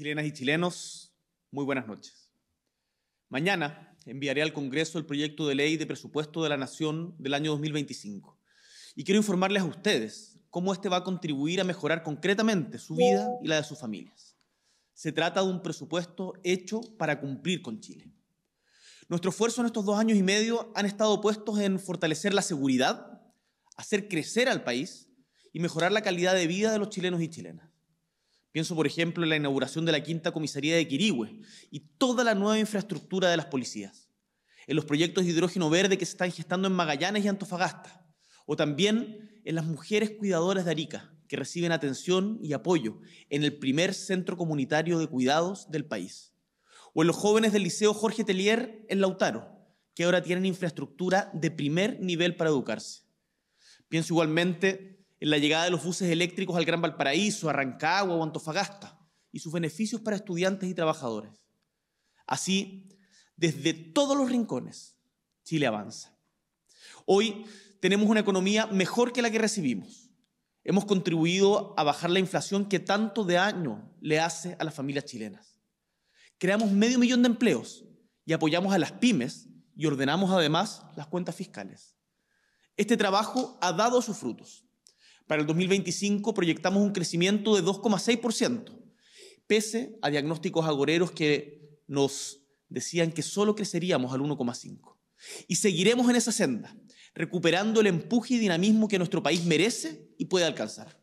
Chilenas y chilenos, muy buenas noches. Mañana enviaré al Congreso el proyecto de ley de presupuesto de la Nación del año 2025. Y quiero informarles a ustedes cómo este va a contribuir a mejorar concretamente su vida y la de sus familias. Se trata de un presupuesto hecho para cumplir con Chile. Nuestro esfuerzo en estos dos años y medio han estado puestos en fortalecer la seguridad, hacer crecer al país y mejorar la calidad de vida de los chilenos y chilenas. Pienso, por ejemplo, en la inauguración de la quinta comisaría de Quirigüe y toda la nueva infraestructura de las policías, en los proyectos de hidrógeno verde que se están gestando en Magallanes y Antofagasta, o también en las mujeres cuidadoras de Arica, que reciben atención y apoyo en el primer centro comunitario de cuidados del país, o en los jóvenes del Liceo Jorge Telier en Lautaro, que ahora tienen infraestructura de primer nivel para educarse. Pienso igualmente en la llegada de los buses eléctricos al Gran Valparaíso, Arrancagua o Antofagasta, y sus beneficios para estudiantes y trabajadores. Así, desde todos los rincones, Chile avanza. Hoy tenemos una economía mejor que la que recibimos. Hemos contribuido a bajar la inflación que tanto de año le hace a las familias chilenas. Creamos medio millón de empleos y apoyamos a las pymes y ordenamos además las cuentas fiscales. Este trabajo ha dado sus frutos. Para el 2025 proyectamos un crecimiento de 2,6%, pese a diagnósticos agoreros que nos decían que solo creceríamos al 1,5%. Y seguiremos en esa senda, recuperando el empuje y dinamismo que nuestro país merece y puede alcanzar.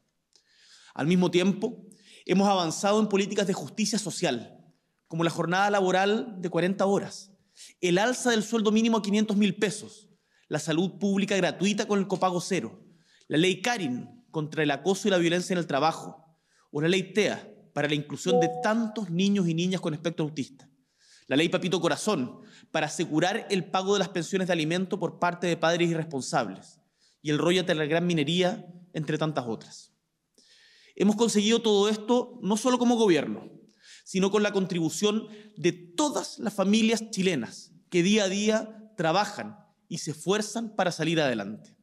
Al mismo tiempo, hemos avanzado en políticas de justicia social, como la jornada laboral de 40 horas, el alza del sueldo mínimo a 500 mil pesos, la salud pública gratuita con el copago cero, la ley CARIN, contra el acoso y la violencia en el trabajo, una ley TEA para la inclusión de tantos niños y niñas con espectro autista, la ley Papito Corazón para asegurar el pago de las pensiones de alimento por parte de padres irresponsables y el rollo de la gran minería, entre tantas otras. Hemos conseguido todo esto no solo como gobierno, sino con la contribución de todas las familias chilenas que día a día trabajan y se esfuerzan para salir adelante.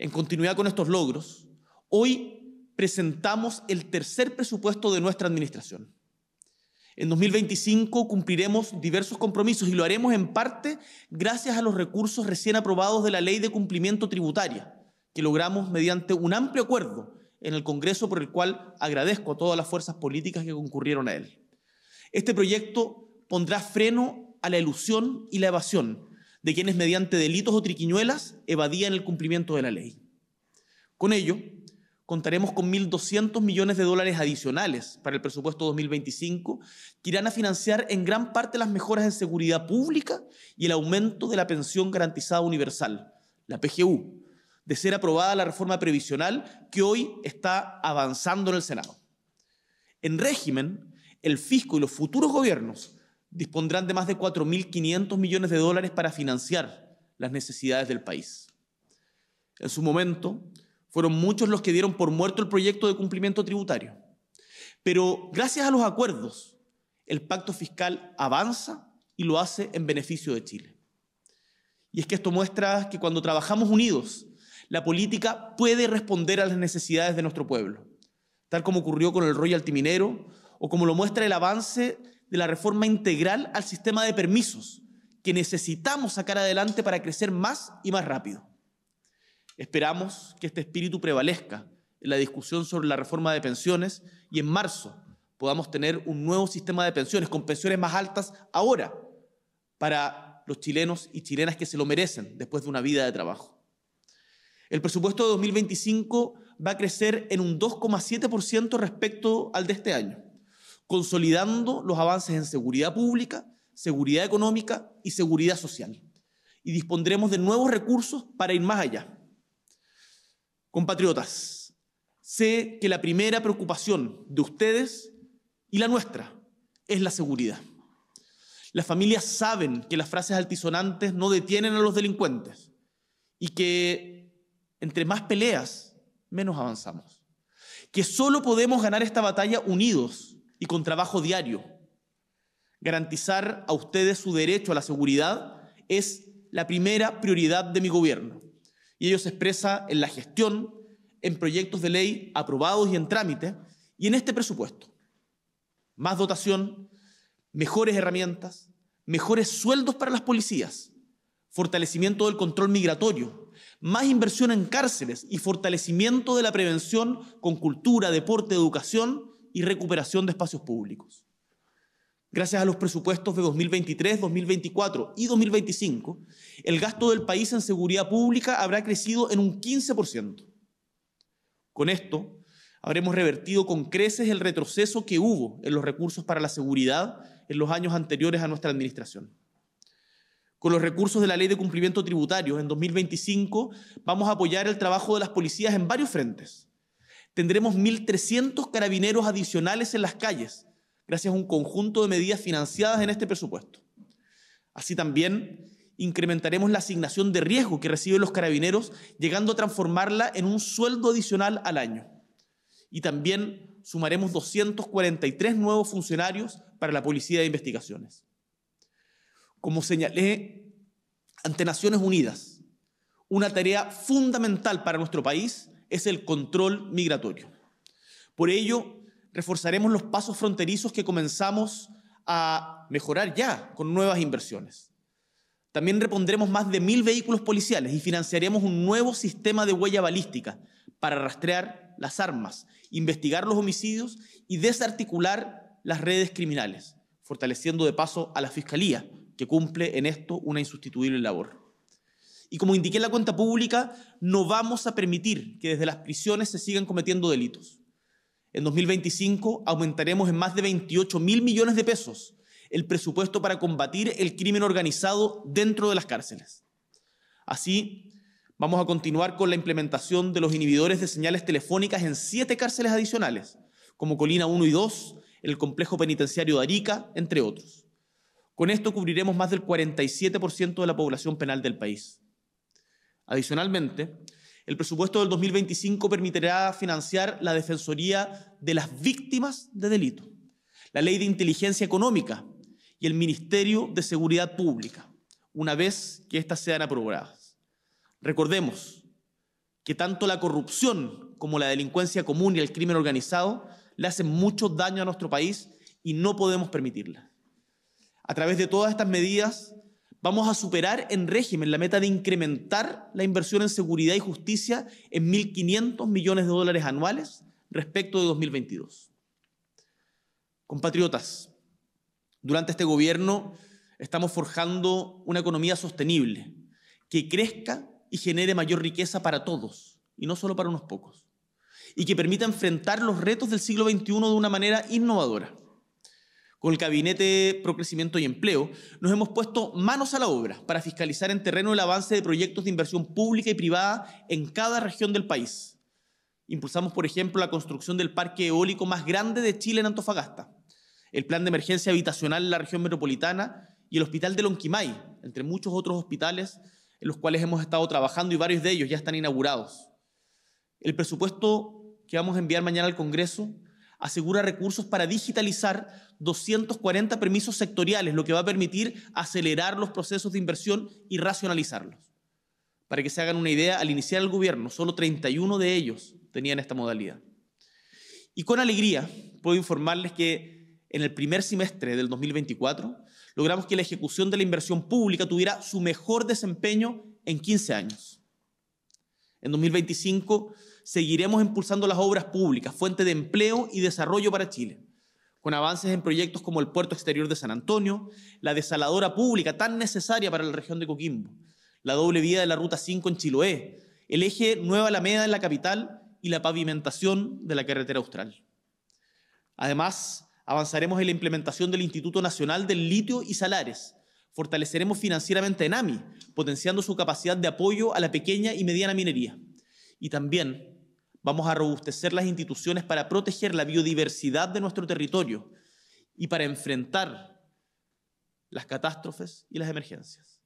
En continuidad con estos logros, hoy presentamos el tercer presupuesto de nuestra administración. En 2025 cumpliremos diversos compromisos y lo haremos en parte gracias a los recursos recién aprobados de la Ley de Cumplimiento Tributaria, que logramos mediante un amplio acuerdo en el Congreso por el cual agradezco a todas las fuerzas políticas que concurrieron a él. Este proyecto pondrá freno a la ilusión y la evasión, de quienes mediante delitos o triquiñuelas evadían el cumplimiento de la ley. Con ello, contaremos con 1.200 millones de dólares adicionales para el presupuesto 2025 que irán a financiar en gran parte las mejoras en seguridad pública y el aumento de la pensión garantizada universal, la PGU, de ser aprobada la reforma previsional que hoy está avanzando en el Senado. En régimen, el fisco y los futuros gobiernos dispondrán de más de 4.500 millones de dólares para financiar las necesidades del país. En su momento, fueron muchos los que dieron por muerto el proyecto de cumplimiento tributario. Pero gracias a los acuerdos, el pacto fiscal avanza y lo hace en beneficio de Chile. Y es que esto muestra que cuando trabajamos unidos, la política puede responder a las necesidades de nuestro pueblo, tal como ocurrió con el Royal Timinero o como lo muestra el avance de la reforma integral al sistema de permisos que necesitamos sacar adelante para crecer más y más rápido. Esperamos que este espíritu prevalezca en la discusión sobre la reforma de pensiones y en marzo podamos tener un nuevo sistema de pensiones con pensiones más altas ahora para los chilenos y chilenas que se lo merecen después de una vida de trabajo. El presupuesto de 2025 va a crecer en un 2,7% respecto al de este año consolidando los avances en seguridad pública, seguridad económica y seguridad social. Y dispondremos de nuevos recursos para ir más allá. Compatriotas, sé que la primera preocupación de ustedes y la nuestra es la seguridad. Las familias saben que las frases altisonantes no detienen a los delincuentes y que entre más peleas, menos avanzamos. Que solo podemos ganar esta batalla unidos y con trabajo diario. Garantizar a ustedes su derecho a la seguridad es la primera prioridad de mi gobierno. Y ello se expresa en la gestión, en proyectos de ley aprobados y en trámite, y en este presupuesto. Más dotación, mejores herramientas, mejores sueldos para las policías, fortalecimiento del control migratorio, más inversión en cárceles y fortalecimiento de la prevención con cultura, deporte, educación y recuperación de espacios públicos. Gracias a los presupuestos de 2023, 2024 y 2025, el gasto del país en seguridad pública habrá crecido en un 15%. Con esto, habremos revertido con creces el retroceso que hubo en los recursos para la seguridad en los años anteriores a nuestra administración. Con los recursos de la Ley de Cumplimiento Tributario en 2025 vamos a apoyar el trabajo de las policías en varios frentes, tendremos 1.300 carabineros adicionales en las calles, gracias a un conjunto de medidas financiadas en este presupuesto. Así también incrementaremos la asignación de riesgo que reciben los carabineros, llegando a transformarla en un sueldo adicional al año. Y también sumaremos 243 nuevos funcionarios para la Policía de Investigaciones. Como señalé ante Naciones Unidas, una tarea fundamental para nuestro país es el control migratorio. Por ello, reforzaremos los pasos fronterizos que comenzamos a mejorar ya con nuevas inversiones. También repondremos más de mil vehículos policiales y financiaremos un nuevo sistema de huella balística para rastrear las armas, investigar los homicidios y desarticular las redes criminales, fortaleciendo de paso a la Fiscalía, que cumple en esto una insustituible labor. Y como indiqué en la cuenta pública, no vamos a permitir que desde las prisiones se sigan cometiendo delitos. En 2025 aumentaremos en más de 28 mil millones de pesos el presupuesto para combatir el crimen organizado dentro de las cárceles. Así, vamos a continuar con la implementación de los inhibidores de señales telefónicas en siete cárceles adicionales, como Colina 1 y 2, el complejo penitenciario de Arica, entre otros. Con esto cubriremos más del 47% de la población penal del país. Adicionalmente, el presupuesto del 2025 permitirá financiar la Defensoría de las Víctimas de Delito, la Ley de Inteligencia Económica y el Ministerio de Seguridad Pública, una vez que éstas sean aprobadas. Recordemos que tanto la corrupción como la delincuencia común y el crimen organizado le hacen mucho daño a nuestro país y no podemos permitirla. A través de todas estas medidas vamos a superar en régimen la meta de incrementar la inversión en seguridad y justicia en 1.500 millones de dólares anuales respecto de 2022. Compatriotas, durante este gobierno estamos forjando una economía sostenible que crezca y genere mayor riqueza para todos y no solo para unos pocos, y que permita enfrentar los retos del siglo XXI de una manera innovadora. Con el Gabinete Pro Crecimiento y Empleo, nos hemos puesto manos a la obra para fiscalizar en terreno el avance de proyectos de inversión pública y privada en cada región del país. Impulsamos, por ejemplo, la construcción del parque eólico más grande de Chile en Antofagasta, el plan de emergencia habitacional en la región metropolitana y el hospital de Lonquimay, entre muchos otros hospitales en los cuales hemos estado trabajando y varios de ellos ya están inaugurados. El presupuesto que vamos a enviar mañana al Congreso asegura recursos para digitalizar 240 permisos sectoriales, lo que va a permitir acelerar los procesos de inversión y racionalizarlos. Para que se hagan una idea, al iniciar el gobierno, solo 31 de ellos tenían esta modalidad. Y con alegría puedo informarles que en el primer semestre del 2024 logramos que la ejecución de la inversión pública tuviera su mejor desempeño en 15 años. En 2025 seguiremos impulsando las obras públicas, fuente de empleo y desarrollo para Chile, con avances en proyectos como el Puerto Exterior de San Antonio, la desaladora pública tan necesaria para la región de Coquimbo, la doble vía de la Ruta 5 en Chiloé, el eje Nueva Alameda en la capital y la pavimentación de la carretera austral. Además, avanzaremos en la implementación del Instituto Nacional del Litio y Salares. Fortaleceremos financieramente a ENAMI, potenciando su capacidad de apoyo a la pequeña y mediana minería. Y también Vamos a robustecer las instituciones para proteger la biodiversidad de nuestro territorio y para enfrentar las catástrofes y las emergencias.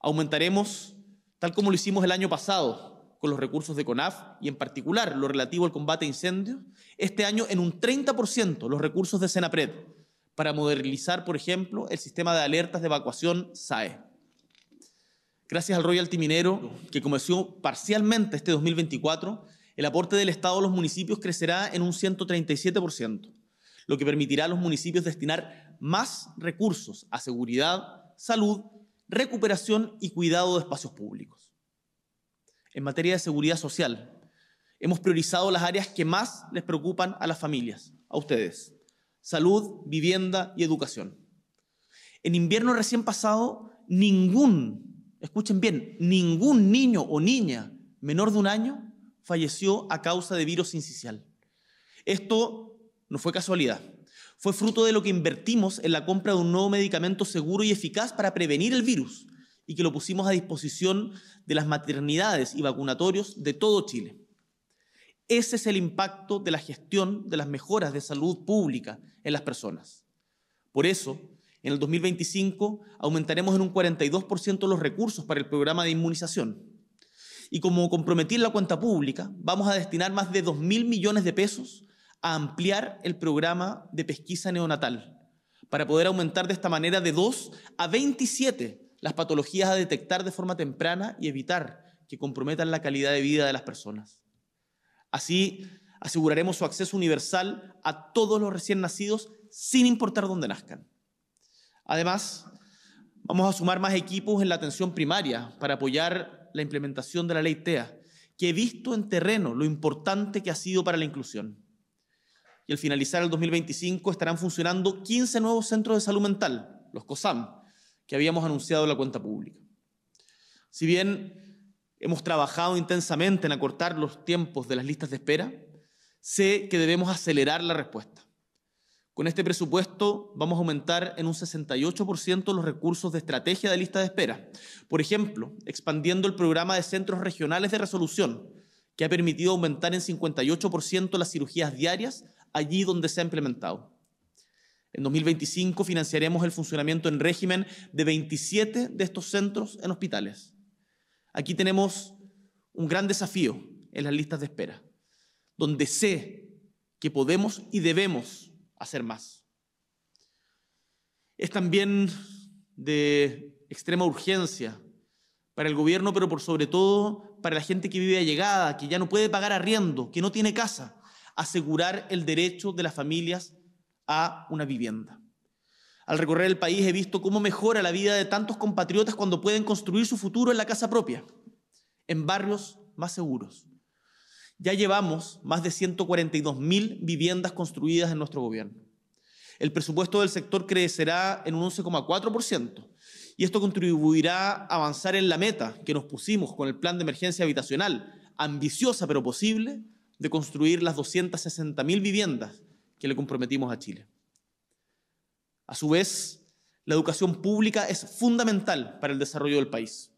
Aumentaremos, tal como lo hicimos el año pasado, con los recursos de CONAF y en particular lo relativo al combate a incendios, este año en un 30% los recursos de Senapred para modernizar, por ejemplo, el sistema de alertas de evacuación SAE. Gracias al Royal Minero, que comenzó parcialmente este 2024, el aporte del Estado a los municipios crecerá en un 137%, lo que permitirá a los municipios destinar más recursos a seguridad, salud, recuperación y cuidado de espacios públicos. En materia de seguridad social, hemos priorizado las áreas que más les preocupan a las familias, a ustedes, salud, vivienda y educación. En invierno recién pasado, ningún, escuchen bien, ningún niño o niña menor de un año falleció a causa de virus incisional. Esto no fue casualidad. Fue fruto de lo que invertimos en la compra de un nuevo medicamento seguro y eficaz para prevenir el virus y que lo pusimos a disposición de las maternidades y vacunatorios de todo Chile. Ese es el impacto de la gestión de las mejoras de salud pública en las personas. Por eso, en el 2025 aumentaremos en un 42% los recursos para el programa de inmunización y como comprometer la cuenta pública, vamos a destinar más de 2.000 millones de pesos a ampliar el programa de pesquisa neonatal para poder aumentar de esta manera de 2 a 27 las patologías a detectar de forma temprana y evitar que comprometan la calidad de vida de las personas. Así aseguraremos su acceso universal a todos los recién nacidos sin importar dónde nazcan. Además, vamos a sumar más equipos en la atención primaria para apoyar la implementación de la ley TEA, que he visto en terreno lo importante que ha sido para la inclusión. Y al finalizar el 2025 estarán funcionando 15 nuevos centros de salud mental, los COSAM, que habíamos anunciado en la cuenta pública. Si bien hemos trabajado intensamente en acortar los tiempos de las listas de espera, sé que debemos acelerar la respuesta. Con este presupuesto vamos a aumentar en un 68% los recursos de estrategia de lista de espera. Por ejemplo, expandiendo el programa de centros regionales de resolución, que ha permitido aumentar en 58% las cirugías diarias allí donde se ha implementado. En 2025 financiaremos el funcionamiento en régimen de 27 de estos centros en hospitales. Aquí tenemos un gran desafío en las listas de espera, donde sé que podemos y debemos hacer más. Es también de extrema urgencia para el gobierno, pero por sobre todo para la gente que vive allegada, que ya no puede pagar arriendo, que no tiene casa, asegurar el derecho de las familias a una vivienda. Al recorrer el país he visto cómo mejora la vida de tantos compatriotas cuando pueden construir su futuro en la casa propia, en barrios más seguros ya llevamos más de 142 mil viviendas construidas en nuestro gobierno. El presupuesto del sector crecerá en un 11,4% y esto contribuirá a avanzar en la meta que nos pusimos con el plan de emergencia habitacional, ambiciosa pero posible, de construir las 260.000 viviendas que le comprometimos a Chile. A su vez, la educación pública es fundamental para el desarrollo del país.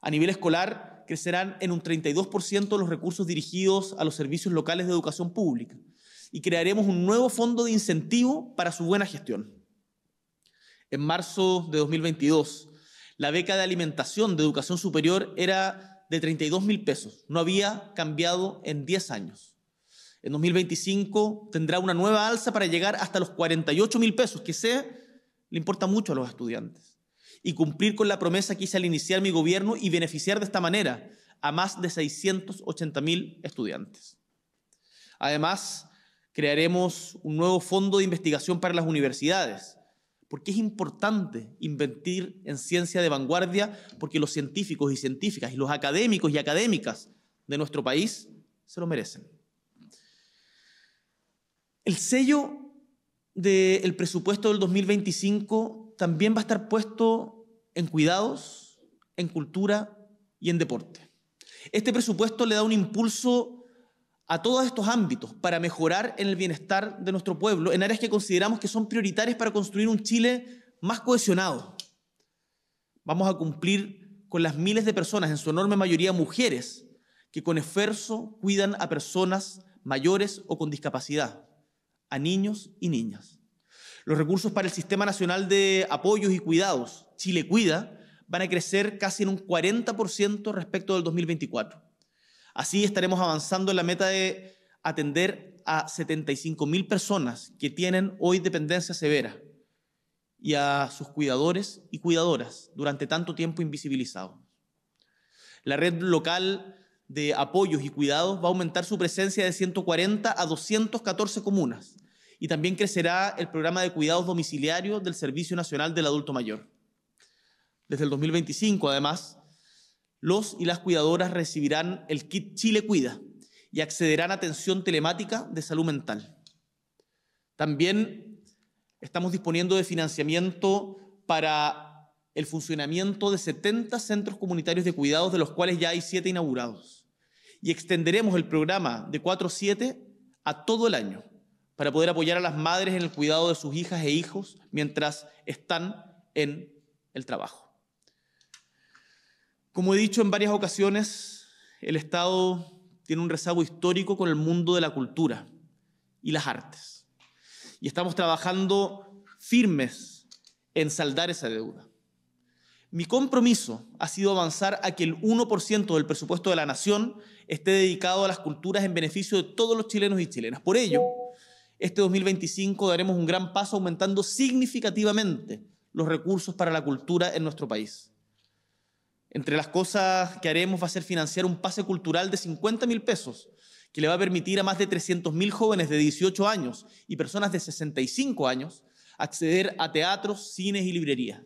A nivel escolar, crecerán en un 32% los recursos dirigidos a los servicios locales de educación pública y crearemos un nuevo fondo de incentivo para su buena gestión. En marzo de 2022, la beca de alimentación de educación superior era de 32 mil pesos. No había cambiado en 10 años. En 2025 tendrá una nueva alza para llegar hasta los 48 mil pesos, que sé, le importa mucho a los estudiantes y cumplir con la promesa que hice al iniciar mi gobierno y beneficiar de esta manera a más de 680 mil estudiantes. Además, crearemos un nuevo fondo de investigación para las universidades, porque es importante invertir en ciencia de vanguardia, porque los científicos y científicas y los académicos y académicas de nuestro país se lo merecen. El sello del presupuesto del 2025 también va a estar puesto en cuidados, en cultura y en deporte. Este presupuesto le da un impulso a todos estos ámbitos para mejorar en el bienestar de nuestro pueblo, en áreas que consideramos que son prioritarias para construir un Chile más cohesionado. Vamos a cumplir con las miles de personas, en su enorme mayoría mujeres, que con esfuerzo cuidan a personas mayores o con discapacidad, a niños y niñas. Los recursos para el Sistema Nacional de Apoyos y Cuidados, Chile Cuida, van a crecer casi en un 40% respecto del 2024. Así estaremos avanzando en la meta de atender a 75.000 personas que tienen hoy dependencia severa y a sus cuidadores y cuidadoras durante tanto tiempo invisibilizados. La red local de apoyos y cuidados va a aumentar su presencia de 140 a 214 comunas y también crecerá el programa de cuidados domiciliarios del Servicio Nacional del Adulto Mayor. Desde el 2025, además, los y las cuidadoras recibirán el kit Chile Cuida y accederán a atención telemática de salud mental. También estamos disponiendo de financiamiento para el funcionamiento de 70 centros comunitarios de cuidados, de los cuales ya hay 7 inaugurados. Y extenderemos el programa de 4-7 a todo el año, para poder apoyar a las madres en el cuidado de sus hijas e hijos mientras están en el trabajo. Como he dicho en varias ocasiones, el Estado tiene un rezago histórico con el mundo de la cultura y las artes. Y estamos trabajando firmes en saldar esa deuda. Mi compromiso ha sido avanzar a que el 1% del presupuesto de la nación esté dedicado a las culturas en beneficio de todos los chilenos y chilenas. Por ello, este 2025 daremos un gran paso aumentando significativamente los recursos para la cultura en nuestro país. Entre las cosas que haremos va a ser financiar un pase cultural de 50 mil pesos que le va a permitir a más de 300 mil jóvenes de 18 años y personas de 65 años acceder a teatros, cines y librerías.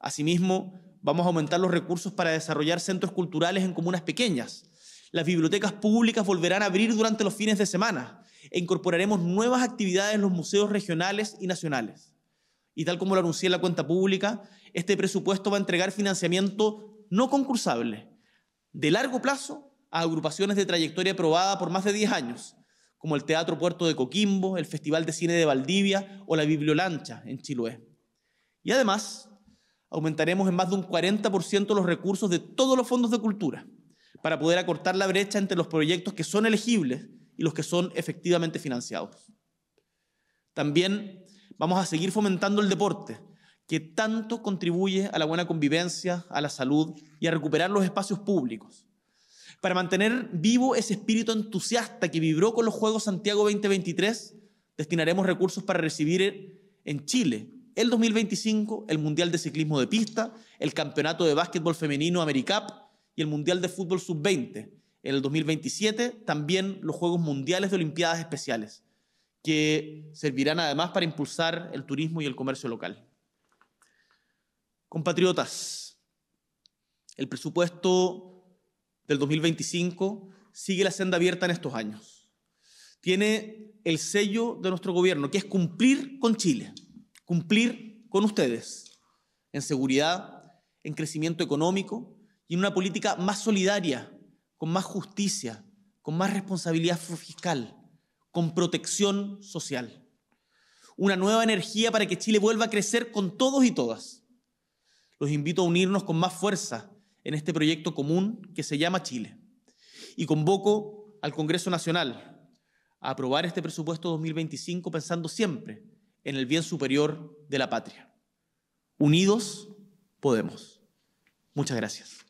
Asimismo, vamos a aumentar los recursos para desarrollar centros culturales en comunas pequeñas. Las bibliotecas públicas volverán a abrir durante los fines de semana e incorporaremos nuevas actividades en los museos regionales y nacionales. Y tal como lo anuncié en la cuenta pública, este presupuesto va a entregar financiamiento no concursable, de largo plazo, a agrupaciones de trayectoria aprobada por más de 10 años, como el Teatro Puerto de Coquimbo, el Festival de Cine de Valdivia o la Bibliolancha en Chiloé. Y además, aumentaremos en más de un 40% los recursos de todos los fondos de cultura para poder acortar la brecha entre los proyectos que son elegibles y los que son efectivamente financiados. También vamos a seguir fomentando el deporte, que tanto contribuye a la buena convivencia, a la salud y a recuperar los espacios públicos. Para mantener vivo ese espíritu entusiasta que vibró con los Juegos Santiago 2023, destinaremos recursos para recibir en Chile el 2025 el Mundial de Ciclismo de Pista, el Campeonato de Básquetbol Femenino AmeriCap y el Mundial de Fútbol Sub-20, en el 2027 también los Juegos Mundiales de Olimpiadas Especiales, que servirán además para impulsar el turismo y el comercio local. Compatriotas, el presupuesto del 2025 sigue la senda abierta en estos años. Tiene el sello de nuestro gobierno, que es cumplir con Chile, cumplir con ustedes en seguridad, en crecimiento económico y en una política más solidaria con más justicia, con más responsabilidad fiscal, con protección social. Una nueva energía para que Chile vuelva a crecer con todos y todas. Los invito a unirnos con más fuerza en este proyecto común que se llama Chile. Y convoco al Congreso Nacional a aprobar este presupuesto 2025 pensando siempre en el bien superior de la patria. Unidos podemos. Muchas gracias.